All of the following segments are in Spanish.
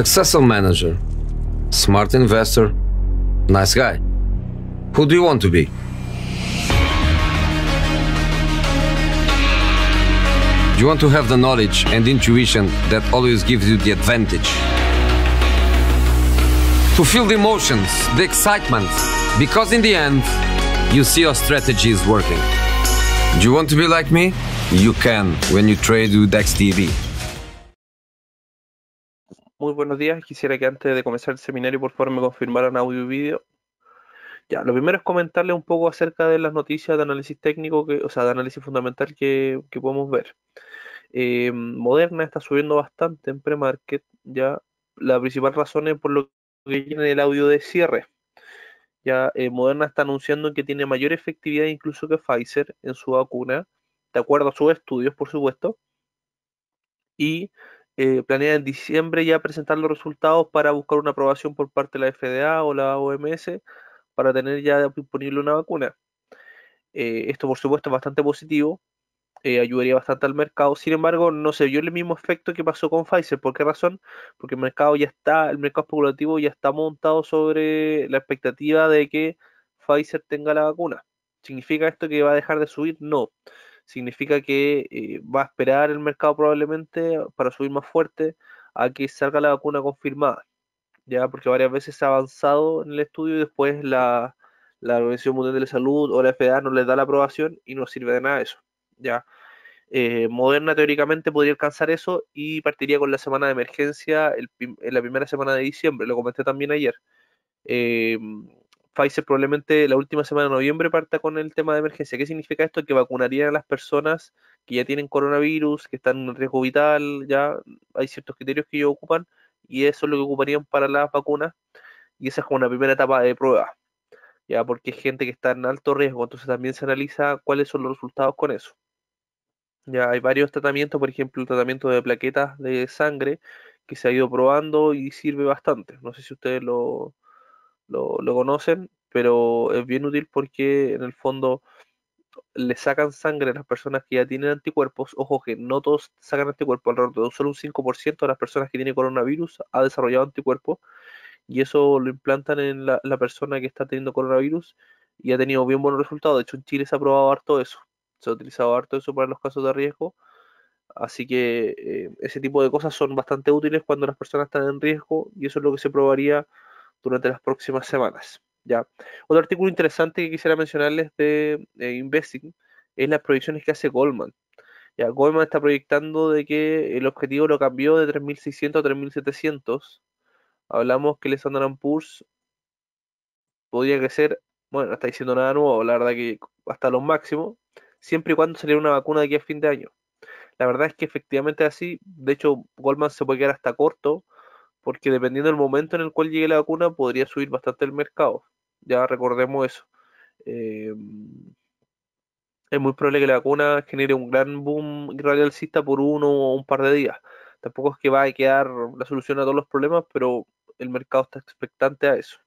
Successful manager, smart investor, nice guy. Who do you want to be? You want to have the knowledge and intuition that always gives you the advantage. To feel the emotions, the excitement, because in the end, you see your strategy is working. Do you want to be like me? You can when you trade with XTB. Muy buenos días. Quisiera que antes de comenzar el seminario, por favor, me confirmaran audio y vídeo. Ya, lo primero es comentarle un poco acerca de las noticias de análisis técnico, que, o sea, de análisis fundamental que, podemos ver. Eh, Moderna está subiendo bastante en pre-market. Ya, la principal razón es por lo que tiene el audio de cierre. Ya, eh, Moderna está anunciando que tiene mayor efectividad incluso que Pfizer en su vacuna, de acuerdo a sus estudios, por supuesto. Y eh, planea en diciembre ya presentar los resultados para buscar una aprobación por parte de la FDA o la OMS para tener ya disponible una vacuna. Eh, esto por supuesto es bastante positivo, eh, ayudaría bastante al mercado. Sin embargo, no se vio el mismo efecto que pasó con Pfizer. ¿Por qué razón? Porque el mercado ya está, el mercado especulativo ya está montado sobre la expectativa de que Pfizer tenga la vacuna. ¿Significa esto que va a dejar de subir? No significa que eh, va a esperar el mercado probablemente para subir más fuerte a que salga la vacuna confirmada, ya porque varias veces se ha avanzado en el estudio y después la, la Organización Mundial de la Salud o la FDA no les da la aprobación y no sirve de nada eso, ya. Eh, Moderna teóricamente podría alcanzar eso y partiría con la semana de emergencia en la primera semana de diciembre, lo comenté también ayer. Em, Pfizer probablemente la última semana de noviembre parta con el tema de emergencia. ¿Qué significa esto? Que vacunarían a las personas que ya tienen coronavirus, que están en riesgo vital, ya hay ciertos criterios que ellos ocupan y eso es lo que ocuparían para las vacunas y esa es como una primera etapa de prueba, ya porque es gente que está en alto riesgo, entonces también se analiza cuáles son los resultados con eso. Ya hay varios tratamientos, por ejemplo, el tratamiento de plaquetas de sangre que se ha ido probando y sirve bastante. No sé si ustedes lo, lo, conocen, pero es bien útil porque en el fondo le sacan sangre a las personas que ya tienen anticuerpos. Ojo que no todos sacan anticuerpos, alrededor de solo un 5% de las personas que tienen coronavirus ha desarrollado anticuerpos y eso lo implantan en la, persona que está teniendo coronavirus y ha tenido bien buenos resultados. De hecho, en Chile se ha probado harto eso, se ha utilizado harto eso para los casos de riesgo. Así que eh, ese tipo de cosas son bastante útiles cuando las personas están en riesgo y eso es lo que se probaría durante las próximas semanas. ¿ya? Otro artículo interesante que quisiera mencionarles de eh, Investing es las proyecciones que hace Goldman. Ya, Goldman está proyectando de que el objetivo lo cambió de 3.600 a 3.700. Hablamos que el andarán Poor's podría crecer, bueno, no está diciendo nada nuevo, la verdad que hasta los máximos. siempre y cuando saliera una vacuna de aquí a fin de año. La verdad es que efectivamente así, de hecho Goldman se puede quedar hasta corto porque dependiendo del momento en el cual llegue la vacuna, podría subir bastante el mercado. Ya recordemos eso. Eh, es muy probable que la vacuna genere un gran boom radialcista por uno o un par de días. Tampoco es que va a quedar la solución a todos los problemas, pero el mercado está expectante a eso.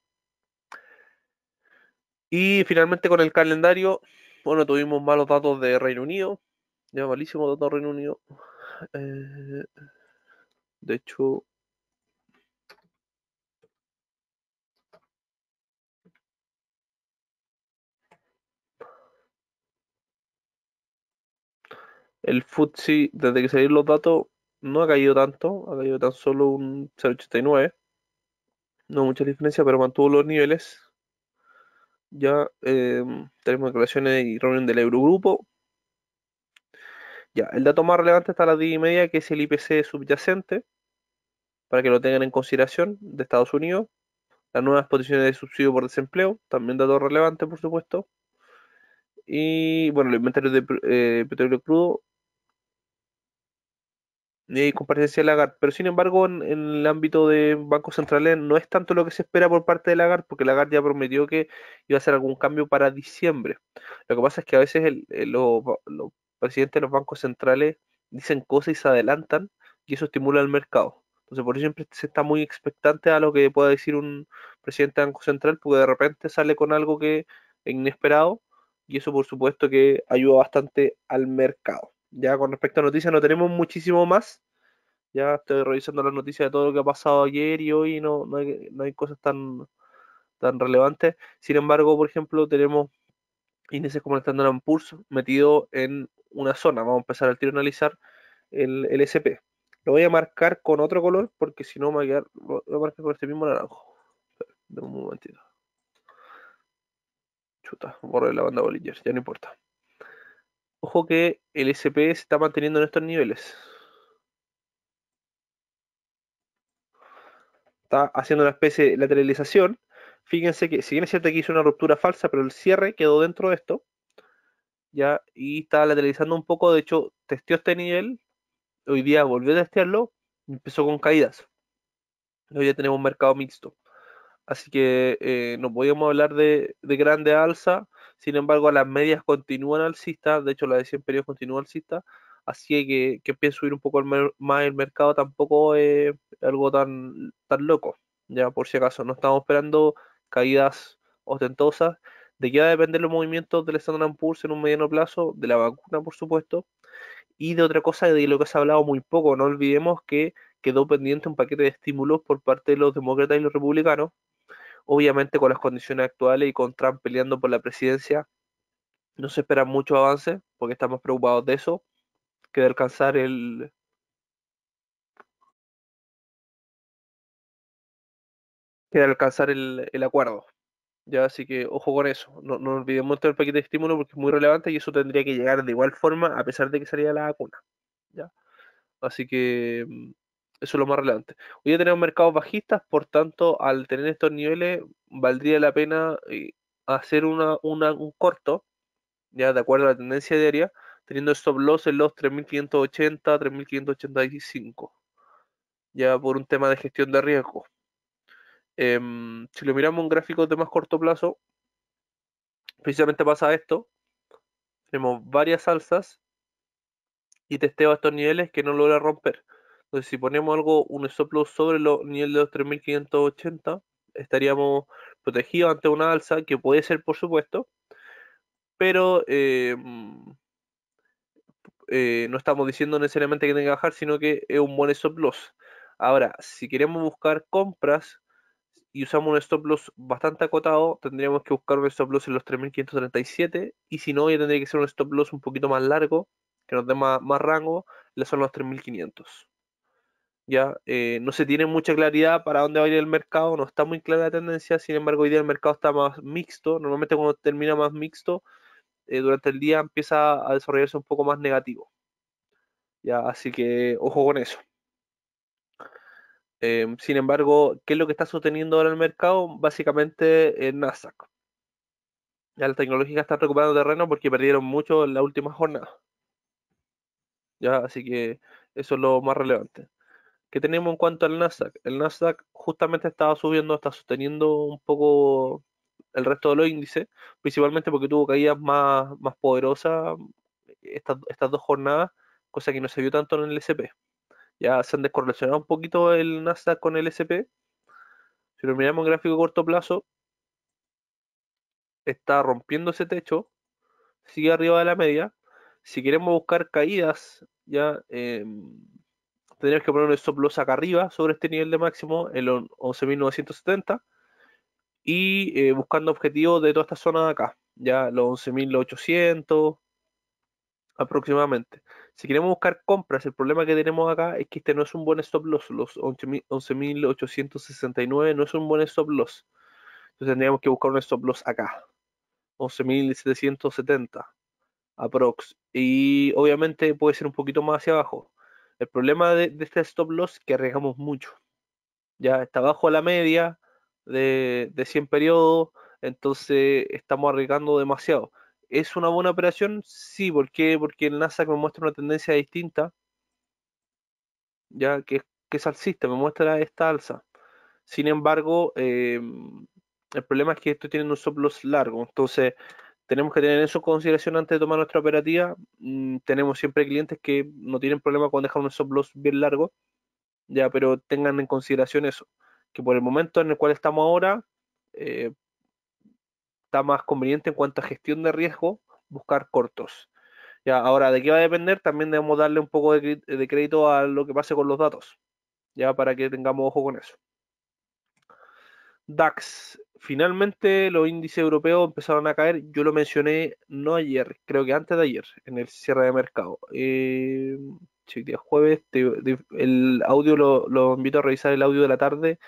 Y finalmente con el calendario, bueno, tuvimos malos datos de Reino Unido, ya malísimos datos de Reino Unido. Eh, de hecho, El FTSE, desde que salieron los datos, no ha caído tanto, ha caído tan solo un 0,89. No mucha diferencia, pero mantuvo los niveles. Ya em, tenemos declaraciones y reunión del Eurogrupo. Ya, el dato más relevante está la las 10 y media, que es el IPC subyacente, para que lo tengan en consideración, de Estados Unidos. Las nuevas posiciones de subsidio por desempleo, también dato relevante, por supuesto. Y bueno, el inventario de eh, petróleo crudo, eh, comparecencia de Lagarde. Pero sin embargo, en, el ámbito de bancos centrales no es tanto lo que se espera por parte de Lagarde, porque Lagarde ya prometió que iba a hacer algún cambio para diciembre. Lo que pasa es que a veces los, presidentes de los bancos centrales dicen cosas y se adelantan, y eso estimula al mercado. Entonces, por eso siempre se está muy expectante a lo que pueda decir un presidente de Banco Central, porque de repente sale con algo que es inesperado, y eso, por supuesto, que ayuda bastante al mercado. Ya con respecto a noticias no tenemos muchísimo más. Ya estoy revisando las noticias de todo lo que ha pasado ayer y hoy no, no, hay, no hay cosas tan, tan relevantes. Sin embargo, por ejemplo, tenemos índices como el Standard Poor's metido en una zona. Vamos a empezar al tiro a analizar el, SP. Lo voy a marcar con otro color porque si no me va a quedar, lo voy a marcar con este mismo naranjo. De un momentito. Chuta, borré la banda bolillas, ya no importa. Ojo que el SP se está manteniendo en estos niveles. Está haciendo una especie de lateralización. Fíjense que, si bien es cierto que hizo una ruptura falsa, pero el cierre quedó dentro de esto. Ya, y está lateralizando un poco. De hecho, testeó este nivel. Hoy día volvió a testearlo. Empezó con caídas. Hoy ya tenemos un mercado mixto. Así que eh, no podíamos hablar de grande alza sin embargo, las medias continúan alcistas, de hecho la de 100 periodos continúa alcista, así que que empiece a subir un poco más el mercado tampoco es algo tan, tan loco, ya por si acaso. No estamos esperando caídas ostentosas. De qué va a depender los movimientos del Standard Poor's en un mediano plazo, de la vacuna, por supuesto, y de otra cosa de lo que se ha hablado muy poco. No olvidemos que quedó pendiente un paquete de estímulos por parte de los demócratas y los republicanos, Obviamente con las condiciones actuales y con Trump peleando por la presidencia, no se espera mucho avance porque estamos preocupados de eso, que de alcanzar el, que alcanzar el, acuerdo. ¿ya? Así que ojo con eso. No, no olvidemos todo el paquete de estímulo porque es muy relevante y eso tendría que llegar de igual forma a pesar de que saliera la vacuna. ¿ya? Así que mm, eso es lo más relevante. Hoy ya tenemos mercados bajistas, por tanto, al tener estos niveles, valdría la pena eh, hacer una, un corto, ya de acuerdo a la tendencia diaria, teniendo stop loss en los 3580, 3585, ya por un tema de gestión de riesgo. Em, si lo miramos un gráfico de más corto plazo, precisamente pasa esto. Tenemos varias alzas y testeo estos niveles que no logra romper entonces, si ponemos algo, un stop loss sobre el nivel de los 3580, estaríamos protegidos ante una alza que puede ser, por supuesto, pero eh, mm, eh, no estamos diciendo necesariamente que tenga que bajar, sino que es un buen stop loss. Ahora, si queremos buscar compras y usamos un stop loss bastante acotado, tendríamos que buscar un stop loss en los 3537 y si no, ya tendría que ser un stop loss un poquito más largo, que nos dé más, rango, le son los 3500. ¿ya? Eh, no se tiene mucha claridad para dónde va a ir el mercado, no está muy clara la tendencia, sin embargo hoy día el mercado está más mixto, normalmente cuando termina más mixto, eh, durante el día empieza a desarrollarse un poco más negativo, ¿ya? Así que ojo con eso. Em, sin embargo, ¿qué es lo que está sosteniendo ahora el mercado? Básicamente el eh, Nasdaq. Ya la tecnológicas están recuperando terreno porque perdieron mucho en la última jornada. Ya, así que eso es lo más relevante. ¿Qué tenemos en cuanto al Nasdaq. El Nasdaq justamente estaba subiendo, está sosteniendo un poco el resto de los índices, principalmente porque tuvo caídas más, más poderosas eh, estas, dos jornadas, cosa que no se vio tanto en el SP. Ya se han descorrelacionado un poquito el Nasdaq con el SP. Si lo miramos en gráfico corto plazo, está rompiendo ese techo, sigue arriba de la media. Si queremos buscar caídas, ya em, tenemos que poner un stop loss acá arriba sobre este nivel de máximo, en los 11.970, y eh, buscando objetivos de toda esta zona de acá, ya los 11.800 aproximadamente. Si queremos buscar compras, el problema que tenemos acá es que este no es un buen stop loss, los 11.869 no es un buen stop loss. Entonces tendríamos que buscar un stop loss acá, 11.770 aprox. Y obviamente puede ser un poquito más hacia abajo. El problema de, este stop loss es que arriesgamos mucho. Ya está bajo la media de, de 100 periodos, entonces estamos arriesgando demasiado. ¿Es una buena operación? Sí, ¿por qué? Porque el NASA me muestra una tendencia distinta, ya que, es alcista, me muestra esta alza. Sin embargo, em, el problema es que esto tiene un stop loss largo, entonces tenemos que tener eso en consideración antes de tomar nuestra operativa. Mm, tenemos siempre clientes que no tienen problema con dejar un stop loss bien largo, ya, pero tengan en consideración eso, que por el momento en el cual estamos ahora, eh, está más conveniente en cuanto a gestión de riesgo buscar cortos. Ya, ahora, ¿de qué va a depender? También debemos darle un poco de, de crédito a lo que pase con los datos, ya para que tengamos ojo con eso. DAX, finalmente los índices europeos empezaron a caer. Yo lo mencioné no ayer, creo que antes de ayer, en el cierre de mercado. Eh, día jueves, el audio lo, invito a revisar el audio de la tarde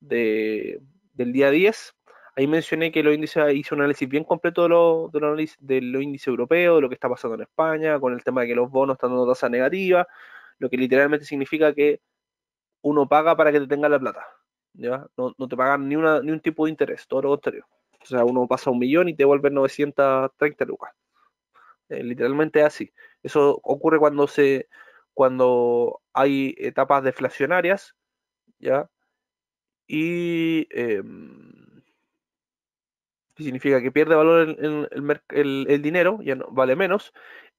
del día 10. Ahí mencioné que los índices hice un análisis bien completo de los lo, lo índices europeos, de lo que está pasando en España, con el tema de que los bonos están dando tasa negativa, lo que literalmente significa que uno paga para que te tenga la plata no, te pagan ni, un tipo de interés, todo lo contrario. O sea, uno pasa un millón y te vuelven 930 lucas. Eh, literalmente así. Eso ocurre cuando se cuando hay etapas deflacionarias, ¿ya? Y em, significa que pierde valor el, el dinero, ya no, vale menos,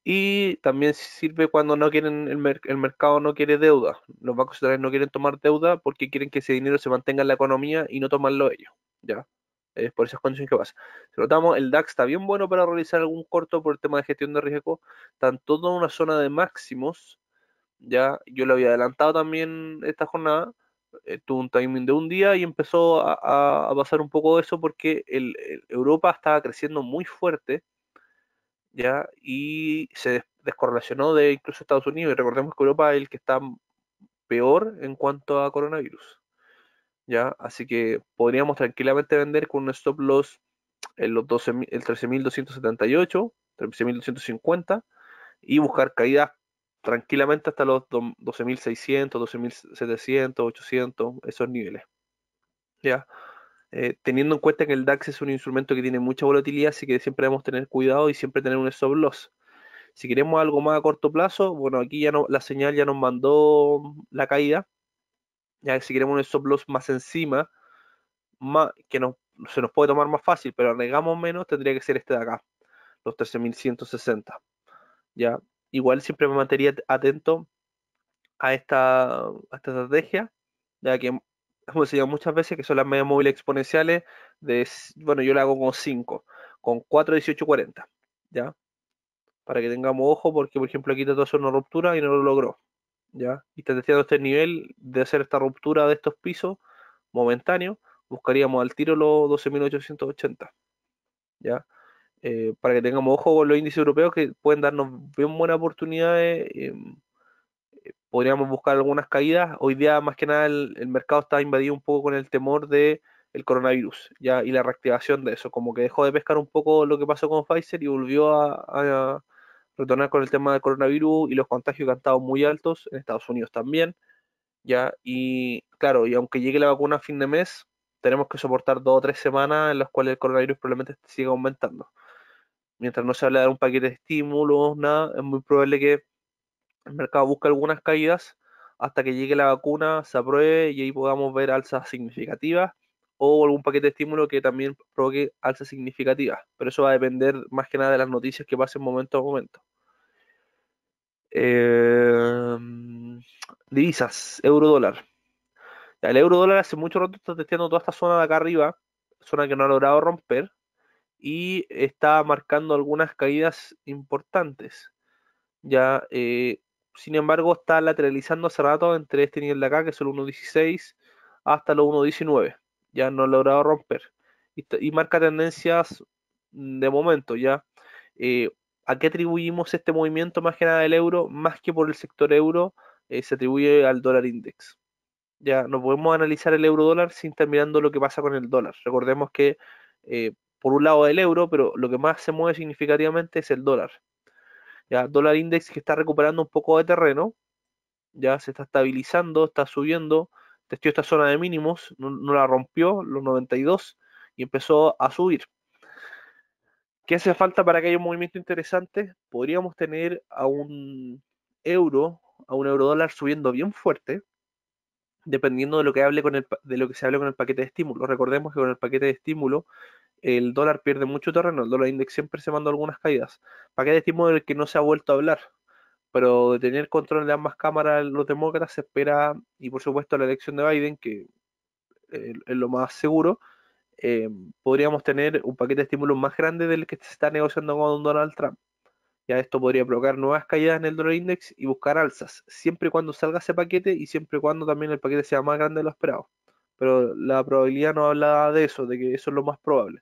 y también sirve cuando no quieren el, mercado no quiere deuda. Los bancos centrales no quieren tomar deuda porque quieren que ese dinero se mantenga en la economía y no tomarlo ellos, ¿ya? Es por esas condiciones que pasa. el DAX está bien bueno para realizar algún corto por el tema de gestión de riesgo. Están todos en una zona de máximos, ¿ya? Yo lo había adelantado también esta jornada. Eh, tuvo un timing de un día y empezó a, pasar un poco eso porque el Europa estaba creciendo muy fuerte y se descorrelacionó de incluso Estados Unidos. Y recordemos que Europa es el que está peor en cuanto a coronavirus. ¿ya? Así que podríamos tranquilamente vender con un stop loss en los 12, el 13.278, 13.250 y buscar caídas tranquilamente hasta los 12.600, 12.700, 800, esos niveles. ¿Ya? Eh, teniendo en cuenta que el DAX es un instrumento que tiene mucha volatilidad, así que siempre debemos tener cuidado y siempre tener un stop loss. Si queremos algo más a corto plazo, bueno, aquí ya no, la señal ya nos mandó la caída. Ya que si queremos un stop loss más encima, más, que se nos puede tomar más fácil, pero negamos menos, tendría que ser este de acá, los 13.160. Ya, igual siempre me mantendría atento a esta, a esta estrategia, ya que hemos muchas veces que son las medias móviles exponenciales de, bueno, yo la hago con 5, con 4, 18, 40, ¿ya? Para que tengamos ojo, porque por ejemplo aquí todo de una ruptura y no lo logró, ¿ya? Y está testeando este nivel de hacer esta ruptura de estos pisos momentáneos, buscaríamos al tiro los 12.880, ¿ya? Eh, para que tengamos ojo con los índices europeos que pueden darnos bien buena oportunidades. Em, podríamos buscar algunas caídas. Hoy día, más que nada, el, mercado está invadido un poco con el temor de coronavirus ya, y la reactivación de eso, como que dejó de pescar un poco lo que pasó con Pfizer y volvió a, retornar con el tema del coronavirus y los contagios que han estado muy altos, en Estados Unidos también, ya, y claro, y aunque llegue la vacuna a fin de mes, tenemos que soportar dos o tres semanas en las cuales el coronavirus probablemente siga aumentando. Mientras no se hable de un paquete de estímulos, nada, es muy probable que el mercado busca algunas caídas hasta que llegue la vacuna, se apruebe y ahí podamos ver alzas significativas o algún paquete de estímulo que también provoque alzas significativas. Pero eso va a depender más que nada de las noticias que pasen momento a momento. Em, divisas, euro dólar. El euro dólar hace mucho rato está testeando toda esta zona de acá arriba, zona que no ha logrado romper, y está marcando algunas caídas importantes. Ya eh, sin embargo, está lateralizando hace rato entre este nivel de acá, que es el 1.16, hasta los 1.19. Ya no ha logrado romper. Y, marca tendencias de momento, ya. Eh, ¿A qué atribuimos este movimiento más que nada del euro? Más que por el sector euro, eh, se atribuye al dólar index. Ya no podemos analizar el euro dólar sin terminando lo que pasa con el dólar. Recordemos que, eh, por un lado, el euro, pero lo que más se mueve significativamente es el dólar. Ya, dólar index que está recuperando un poco de terreno, ya se está estabilizando, está subiendo, testió esta zona de mínimos, no, la rompió, los 92, y empezó a subir. ¿Qué hace falta para que haya un movimiento interesante? Podríamos tener a un euro, a un euro dólar subiendo bien fuerte, dependiendo de lo que de lo que se hable con el paquete de estímulo. Recordemos que con el paquete de estímulo el dólar pierde mucho terreno, el dólar index siempre se manda algunas caídas. estímulo del que no se ha vuelto a hablar, pero de tener control de ambas cámaras los demócratas se espera, y por supuesto la elección de Biden, que eh, es lo más seguro, eh, podríamos tener un paquete de estímulos más grande del que se está negociando con Donald Trump. Ya esto podría provocar nuevas caídas en el dólar index y buscar alzas, siempre y cuando salga ese paquete y siempre y cuando también el paquete sea más grande de lo esperado. Pero la probabilidad no habla de eso, de que eso es lo más probable.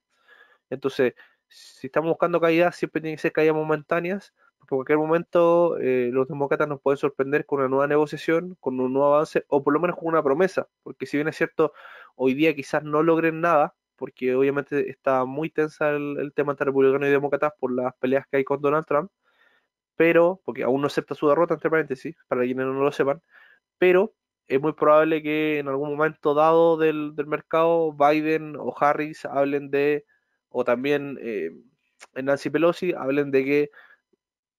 Entonces, si estamos buscando caídas, siempre tienen que ser caídas momentáneas, porque en cualquier momento eh, los demócratas nos pueden sorprender con una nueva negociación, con un nuevo avance, o por lo menos con una promesa, porque si bien es cierto, hoy día quizás no logren nada, porque obviamente está muy tensa el, tema entre republicanos y demócratas por las peleas que hay con Donald Trump, pero, porque aún no acepta su derrota, entre paréntesis, para quienes no lo sepan, pero es muy probable que en algún momento dado del mercado Biden o Harris hablen de o también eh, en Nancy Pelosi hablen de que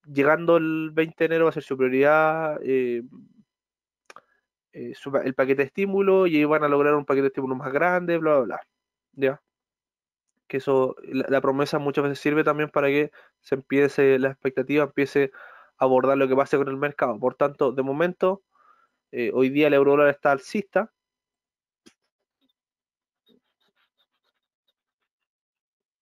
llegando el 20 de enero va a ser su prioridad eh, eh, el paquete de estímulo y van a lograr un paquete de estímulo más grande, bla, bla, bla. Que eso, la, promesa muchas veces sirve también para que se empiece, la expectativa empiece a abordar lo que pase con el mercado. Por tanto, de momento, hoy día el euro dólar está alcista,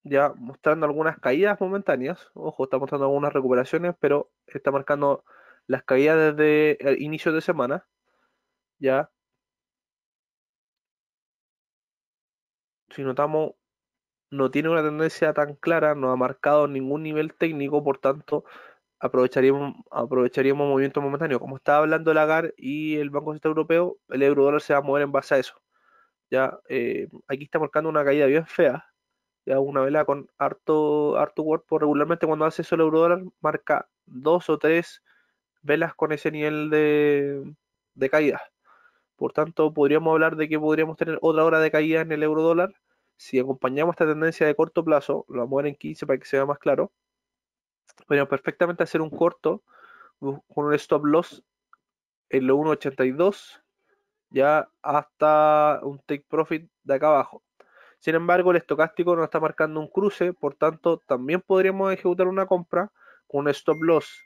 ya mostrando algunas caídas momentáneas. Ojo, está mostrando algunas recuperaciones, pero está marcando las caídas desde el inicio de semana. Ya. Si notamos, no tiene una tendencia tan clara, no ha marcado ningún nivel técnico, por tanto, aprovecharíamos, aprovecharíamos movimiento momentáneo, Como estaba hablando el Agar y el Banco Central Europeo, el euro dólar se va a mover en base a eso. Ya, eh, aquí está marcando una caída bien fea, una vela con harto, harto cuerpo, pues regularmente cuando hace solo eurodólar marca dos o tres velas con ese nivel de, de caída. Por tanto, podríamos hablar de que podríamos tener otra hora de caída en el euro dólar. Si acompañamos esta tendencia de corto plazo, lo vamos a ver en 15 para que se vea más claro. Podríamos perfectamente hacer un corto con un stop loss en lo 1.82 ya hasta un take profit de acá abajo. Sin embargo, el estocástico nos está marcando un cruce, por tanto, también podríamos ejecutar una compra con un stop loss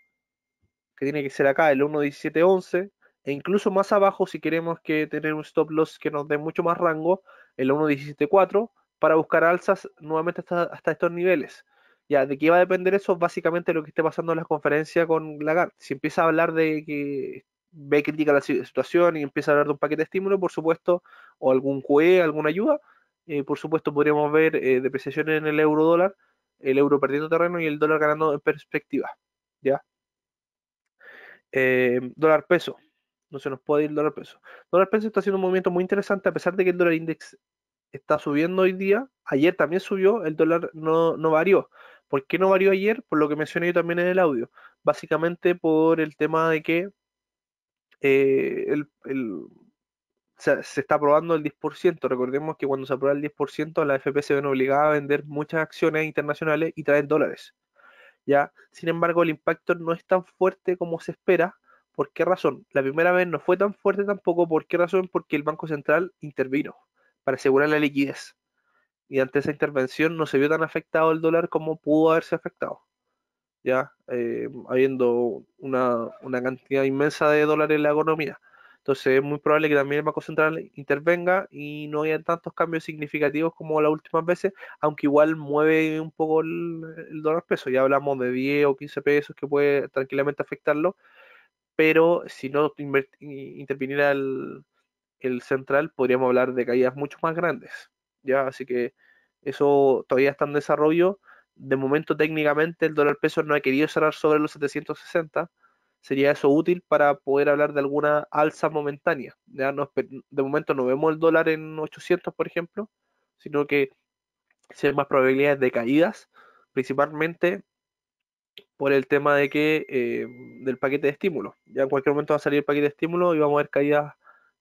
que tiene que ser acá, el 1.1711, e incluso más abajo si queremos que tener un stop loss que nos dé mucho más rango, el 1.17.4, para buscar alzas nuevamente hasta, estos niveles. Ya, ¿de qué va a depender eso? Básicamente lo que esté pasando en la conferencia con Lagarde. Si empieza a hablar de que ve crítica la situación y empieza a hablar de un paquete de estímulo, por supuesto, o algún QE, alguna ayuda, eh, por supuesto, podríamos ver eh, depreciaciones en el euro dólar, el euro perdiendo terreno y el dólar ganando en perspectiva. ¿Ya? Eh, dólar peso. No se nos puede ir dólar peso. Dólar peso está haciendo un movimiento muy interesante, a pesar de que el dólar index está subiendo hoy día. Ayer también subió, el dólar no, varió. ¿Por qué no varió ayer? Por lo que mencioné yo también en el audio. Básicamente por el tema de que el, se, está aprobando el 10%. Recordemos que cuando se aprueba el 10%, la FP se ven obligada a vender muchas acciones internacionales y traer dólares. ¿ya? Sin embargo, el impacto no es tan fuerte como se espera. ¿Por qué razón? La primera vez no fue tan fuerte tampoco. ¿Por qué razón? Porque el Banco Central intervino para asegurar la liquidez. Y ante esa intervención no se vio tan afectado el dólar como pudo haberse afectado. Ya, eh, habiendo una cantidad inmensa de dólares en la economía. Entonces es muy probable que también el Banco Central intervenga y no haya tantos cambios significativos como las últimas veces, aunque igual mueve un poco el, dólar peso. Ya hablamos de 10 o 15 pesos que puede tranquilamente afectarlo, pero si no interviniera el, central, podríamos hablar de caídas mucho más grandes. ¿ya? Así que eso todavía está en desarrollo. De momento, técnicamente, el dólar peso no ha querido cerrar sobre los 760 sería eso útil para poder hablar de alguna alza momentánea. de momento no vemos el dólar en 800, por ejemplo, sino que se hay más probabilidades de caídas, principalmente por el tema de que eh, del paquete de estímulo. Ya en cualquier momento va a salir el paquete de estímulo y vamos a ver caídas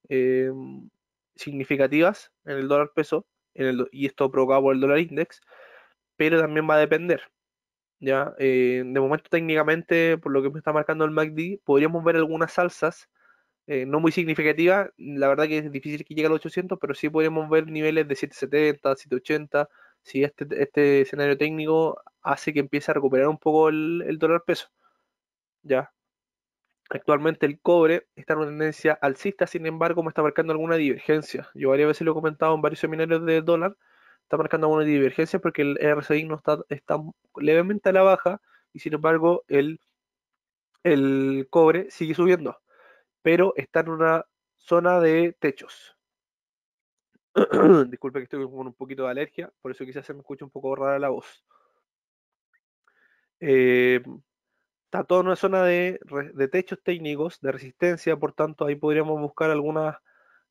em, significativas en el dólar peso en el, y esto provocado por el dólar index, pero también va a depender. ¿ya? Eh, de momento técnicamente, por lo que me está marcando el MACD, podríamos ver algunas salsas, eh, no muy significativas, la verdad que es difícil que llegue al 800, pero sí podríamos ver niveles de 770, 780, si este, este, escenario técnico hace que empiece a recuperar un poco el, dólar peso, ¿ya? Actualmente el cobre está en una tendencia alcista, sin embargo me está marcando alguna divergencia. Yo varias veces lo he comentado en varios seminarios de dólar, está marcando una divergencia porque el RSI no está, está levemente a la baja y sin embargo el, el cobre sigue subiendo, pero está en una zona de techos. Disculpe que estoy con un poquito de alergia, por eso quizás se me escucha un poco rara la voz. Eh, está toda una zona de, de techos técnicos, de resistencia, por tanto ahí podríamos buscar algunas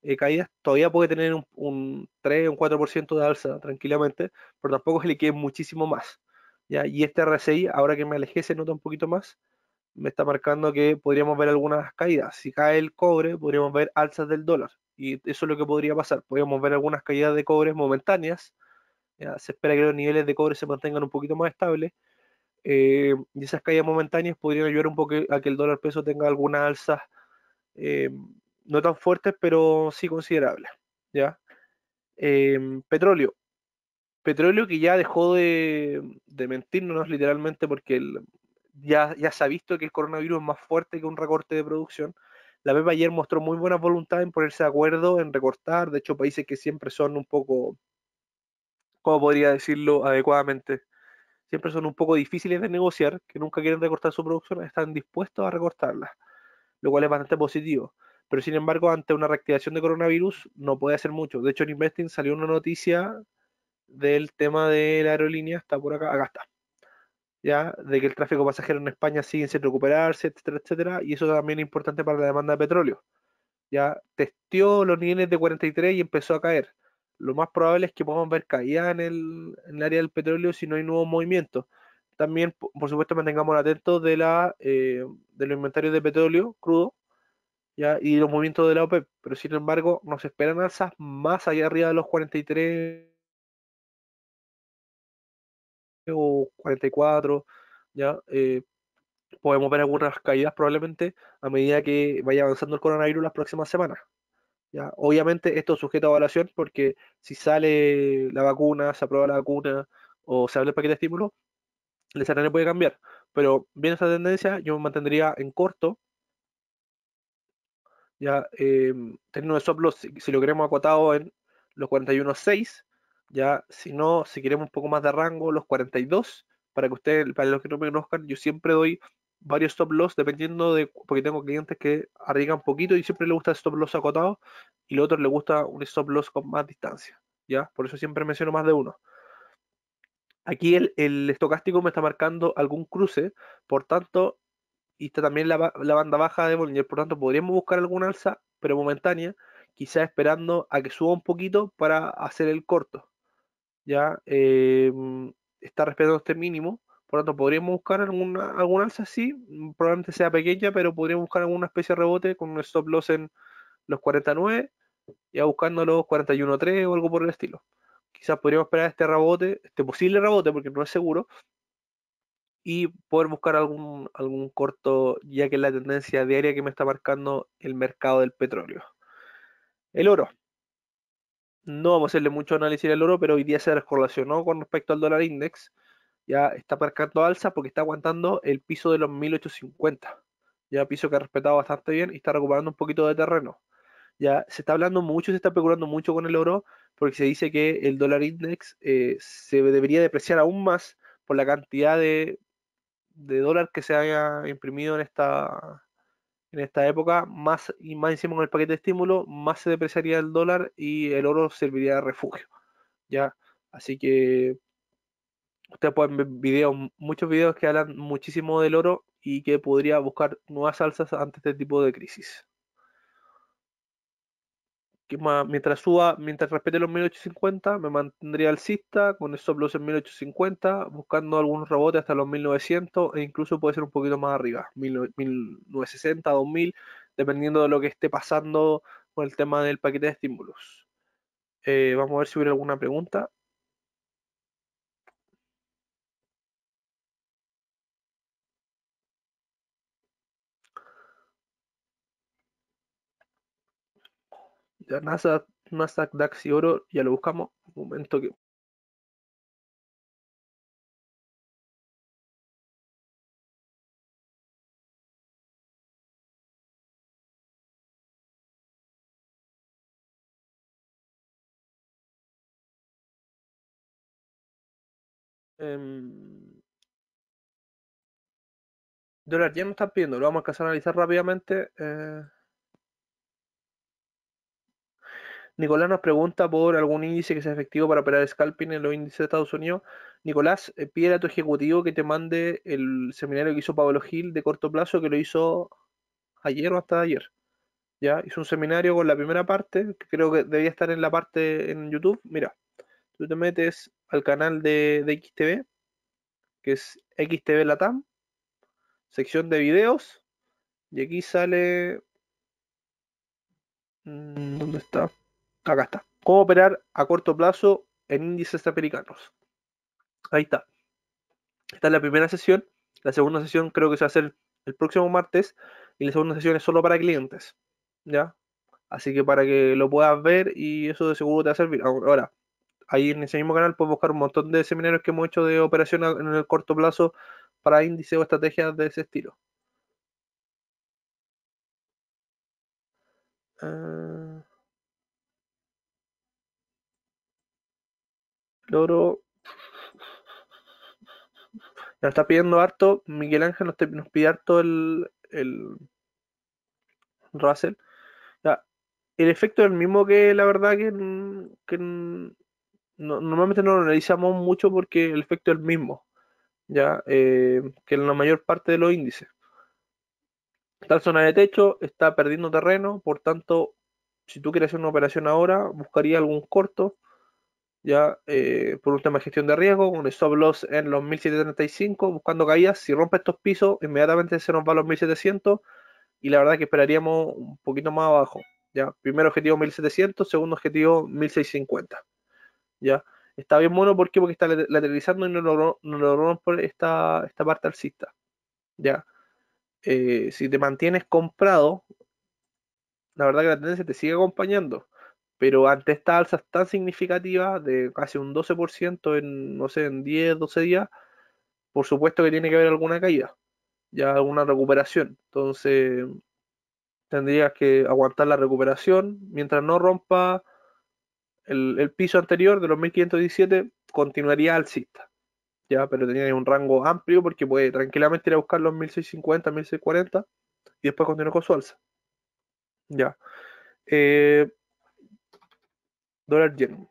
eh, caídas, todavía puede tener un, 3 o un 4% de alza tranquilamente, pero tampoco se le quede muchísimo más. ¿ya? Y este RSI, ahora que me alejé, se nota un poquito más, me está marcando que podríamos ver algunas caídas. Si cae el cobre, podríamos ver alzas del dólar. Y eso es lo que podría pasar. Podríamos ver algunas caídas de cobre momentáneas. Se espera que los niveles de cobre se mantengan un poquito más estables. Eh, y esas caídas momentáneas podrían ayudar un poco a que el dólar peso tenga algunas alzas eh, no tan fuertes, pero sí considerables. ¿ya? Em, petróleo. Petróleo que ya dejó de, mentirnos literalmente porque ya, se ha visto que el coronavirus es más fuerte que un recorte de producción. La PEP ayer mostró muy buena voluntad en ponerse de acuerdo, en recortar. De hecho, países que siempre son un poco, ¿cómo podría decirlo adecuadamente? Siempre son un poco difíciles de negociar, que nunca quieren recortar su producción, están dispuestos a recortarla, lo cual es bastante positivo pero sin embargo, ante una reactivación de coronavirus no puede hacer mucho. De hecho, en Investing salió una noticia del tema de la aerolínea, está por acá, acá está. ¿Ya? De que el tráfico pasajero en España sigue sin recuperarse, etcétera, etcétera, y eso también es importante para la demanda de petróleo. Ya testeó los niveles de 43 y empezó a caer. Lo más probable es que podamos ver caída en el, en el área del petróleo si no hay nuevos movimientos también, por supuesto, mantengamos atentos de, la, eh, de los inventarios de petróleo crudo, y los movimientos de la OPEP, e, pero sin embargo nos esperan alzas más allá arriba de los 43 o 44, ¿ya? Eh, podemos ver algunas caídas probablemente a medida que vaya avanzando el coronavirus las próximas semanas. ¿Ya? Obviamente esto es sujeto a evaluación porque si sale la vacuna, se aprueba la vacuna o se abre el paquete de estímulo, el escenario puede cambiar. Pero viendo esa tendencia, yo me mantendría en corto ya eh, stop stop loss, si, lo queremos acotado en los 41.6, ya si no, si queremos un poco más de rango, los 42, para que ustedes, para los que no me conozcan, yo siempre doy varios stop loss dependiendo de, porque tengo clientes que arriesgan poquito y siempre les gusta el stop loss acotado y los otro les gusta un stop loss con más distancia, ya, por eso siempre menciono más de uno. Aquí el, el estocástico me está marcando algún cruce, por tanto, y está también la, banda baja de Bollinger, por tanto podríamos buscar alguna alza, pero momentánea, quizás esperando a que suba un poquito para hacer el corto. Ya em, está respetando este mínimo, por tanto podríamos buscar alguna, alguna alza, sí, probablemente sea pequeña, pero podríamos buscar alguna especie de rebote con un stop loss en los 49, ya buscando los 41.3 o algo por el estilo. Quizás podríamos esperar este rebote, este posible rebote, porque no es seguro, y poder buscar algún, algún corto, ya que es la tendencia diaria que me está marcando el mercado del petróleo. El oro. No vamos a hacerle mucho análisis al oro, pero hoy día se descorrelacionó con respecto al dólar index. Ya está marcando alza porque está aguantando el piso de los 1850. Ya piso que ha respetado bastante bien y está recuperando un poquito de terreno. Ya se está hablando mucho, se está especulando mucho con el oro porque se dice que el dólar index eh, se debería depreciar aún más por la cantidad de de dólar que se haya imprimido en esta, en esta época, más y más encima con el paquete de estímulo, más se depreciaría el dólar y el oro serviría de refugio. ¿ya? Así que ustedes pueden ver videos, muchos videos que hablan muchísimo del oro y que podría buscar nuevas alzas ante este tipo de crisis mientras suba, mientras respete los 1850, me mantendría alcista con el stop en 1850, buscando algunos rebotes hasta los 1900 e incluso puede ser un poquito más arriba, 1960, 2000, dependiendo de lo que esté pasando con el tema del paquete de estímulos. Eh, vamos a ver si hubiera alguna pregunta. NASA, nasa DAX y oro, ya lo buscamos. Un momento que em, dólar ya no están pidiendo, lo vamos a alcanzar analizar rápidamente. Eh, Nicolás nos pregunta por algún índice que sea efectivo para operar scalping en los índices de Estados Unidos. Nicolás, eh, pide a tu ejecutivo que te mande el seminario que hizo Pablo Gil de corto plazo, que lo hizo ayer o hasta ayer. Ya, hizo un seminario con la primera parte, que creo que debía estar en la parte en YouTube. Mira, tú te metes al canal de, de XTV, que es XTV Latam, sección de videos, y aquí sale mm, ¿Dónde está? acá está. ¿Cómo operar a corto plazo en índices americanos? Ahí está. Esta es la primera sesión. La segunda sesión creo que se va a hacer el próximo martes. Y la segunda sesión es solo para clientes. ¿Ya? Así que para que lo puedas ver y eso de seguro te va a servir. Ahora, ahí en ese mismo canal puedes buscar un montón de seminarios que hemos hecho de operación en el corto plazo para índices o estrategias de ese estilo. Ah, Loro. Nos está pidiendo harto. Miguel Ángel nos, pide harto el, Russell. el efecto es el mismo que la verdad que, normalmente no lo analizamos mucho porque el efecto es el mismo. Ya, eh, que en la mayor parte de los índices. Está zona de techo, está perdiendo terreno, por tanto, si tú quieres hacer una operación ahora, buscaría algún corto ya eh, por un tema gestión de riesgo, un stop loss en los 1735, buscando caídas. Si rompe estos pisos, inmediatamente se nos va a los 1700 y la verdad que esperaríamos un poquito más abajo. Ya, primer objetivo 1700, segundo objetivo 1650. Ya, está bien bueno porque está lateralizando y no lo no por esta, parte alcista. Ya, eh, si te mantienes comprado, la verdad que la tendencia te sigue acompañando. Pero ante esta alzas tan significativa de casi un 12% en, no sé, en 10, 12 días, por supuesto que tiene que haber alguna caída, ya alguna recuperación. Entonces, tendrías que aguantar la recuperación mientras no rompa el, piso anterior de los 1517, continuaría alcista. Ya, pero tenía un rango amplio porque puede tranquilamente ir a buscar los 1650, 1640 y después continuar con su alza. Ya. Eh, dólar yen.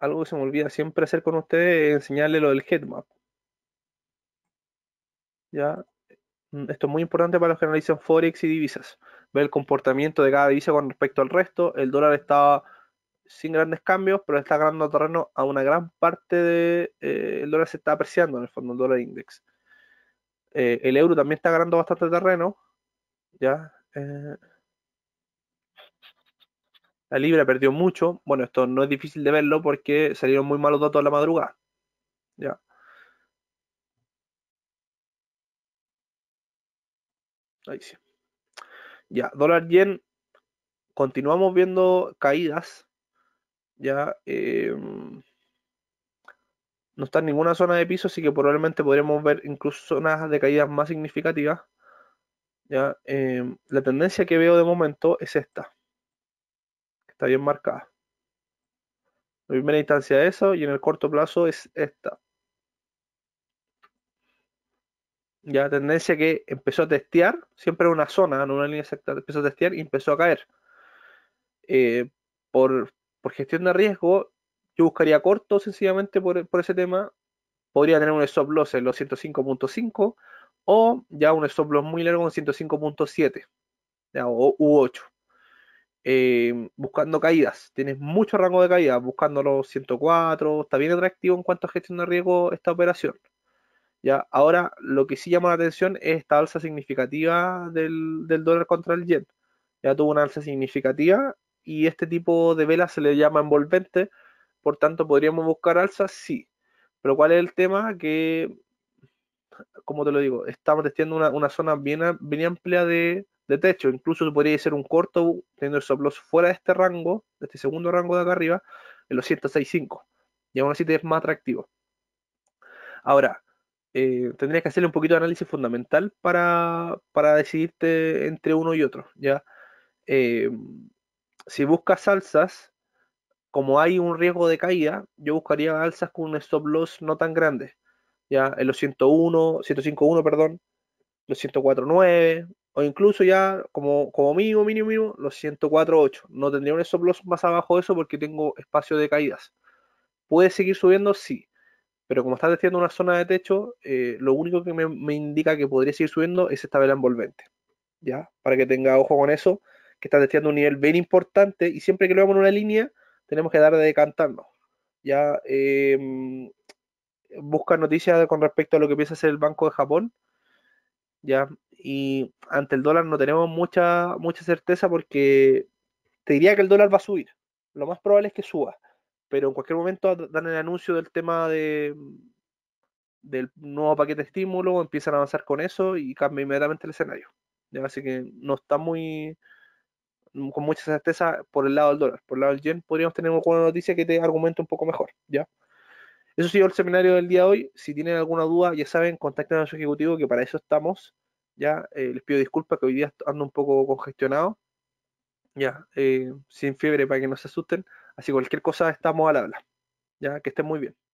Algo que se me olvida siempre hacer con ustedes es enseñarle lo del headmap. ¿Ya? Mm, esto es muy importante para los que analizan Forex y divisas. Ver el comportamiento de cada divisa con respecto al resto. El dólar está sin grandes cambios, pero está ganando terreno a una gran parte de... Eh, el dólar se está apreciando en el fondo, el dólar index. Eh, el euro también está ganando bastante terreno. ¿Ya? Eh, la libra perdió mucho. Bueno, esto no es difícil de verlo porque salieron muy malos datos a la madrugada. Ya. Ahí sí. Ya, dólar yen. Continuamos viendo caídas. Ya. Em, no está en ninguna zona de piso, así que probablemente podríamos ver incluso zonas de caídas más significativas. ¿ya? Em, la tendencia que veo de momento es esta está bien marcada. La primera instancia de eso y en el corto plazo es esta. Ya la tendencia que empezó a testear, siempre en una zona, en una línea sector, empezó a testear y empezó a caer. Eh, por, gestión de riesgo, yo buscaría corto sencillamente por, ese tema. Podría tener un stop loss en los 105.5 o ya un stop loss muy largo en 105.7 o u 8. Eh, buscando caídas. Tienes mucho rango de caída, buscando los 104, está bien atractivo en cuanto a gestión de riesgo esta operación. Ya, ahora lo que sí llama la atención es esta alza significativa del, dólar contra el yen. Ya tuvo una alza significativa y este tipo de vela se le llama envolvente, por tanto podríamos buscar alzas, sí. Pero ¿cuál es el tema? Que, como te lo digo, estamos testeando una, una zona bien, bien amplia de, de techo, incluso podría ser un corto teniendo el loss fuera de este rango, de este segundo rango de acá arriba, en los 106.5. Y aún así te es más atractivo. Ahora, eh, tendrías que hacerle un poquito de análisis fundamental para, decidirte entre uno y otro. ¿ya? Eh, si buscas alzas, como hay un riesgo de caída, yo buscaría alzas con un stop loss no tan grande. Ya en los 101, 105.1, perdón, los 104.9, o incluso ya como, como mínimo, mínimo, mínimo, los 104.8. No tendría un stop más abajo de eso porque tengo espacio de caídas. ¿Puede seguir subiendo? Sí. Pero como está desciendo una zona de techo, eh, lo único que me, indica que podría seguir subiendo es esta vela envolvente. ¿Ya? Para que tenga ojo con eso, que está desciendo un nivel bien importante y siempre que lo hago en una línea, tenemos que dar de decantarnos. ¿Ya? Em, busca noticias con respecto a lo que piensa hacer el Banco de Japón. ¿Ya? y ante el dólar no tenemos mucha, mucha certeza porque te diría que el dólar va a subir. Lo más probable es que suba, pero en cualquier momento dan el anuncio del tema de del nuevo paquete de estímulo, empiezan a avanzar con eso y cambia inmediatamente el escenario. Así que no está muy mm, con mucha certeza por el lado del dólar. Por el lado del yen podríamos tener alguna noticia que te argumente un poco mejor. ¿ya? Eso ha sido el seminario del día de hoy. Si tienen alguna duda, ya saben, contacten a su ejecutivo, que para eso estamos ya, eh, les pido disculpas que hoy día ando un poco congestionado, ya, eh, sin fiebre para que no se asusten, así cualquier cosa estamos al habla, ya, que estén muy bien.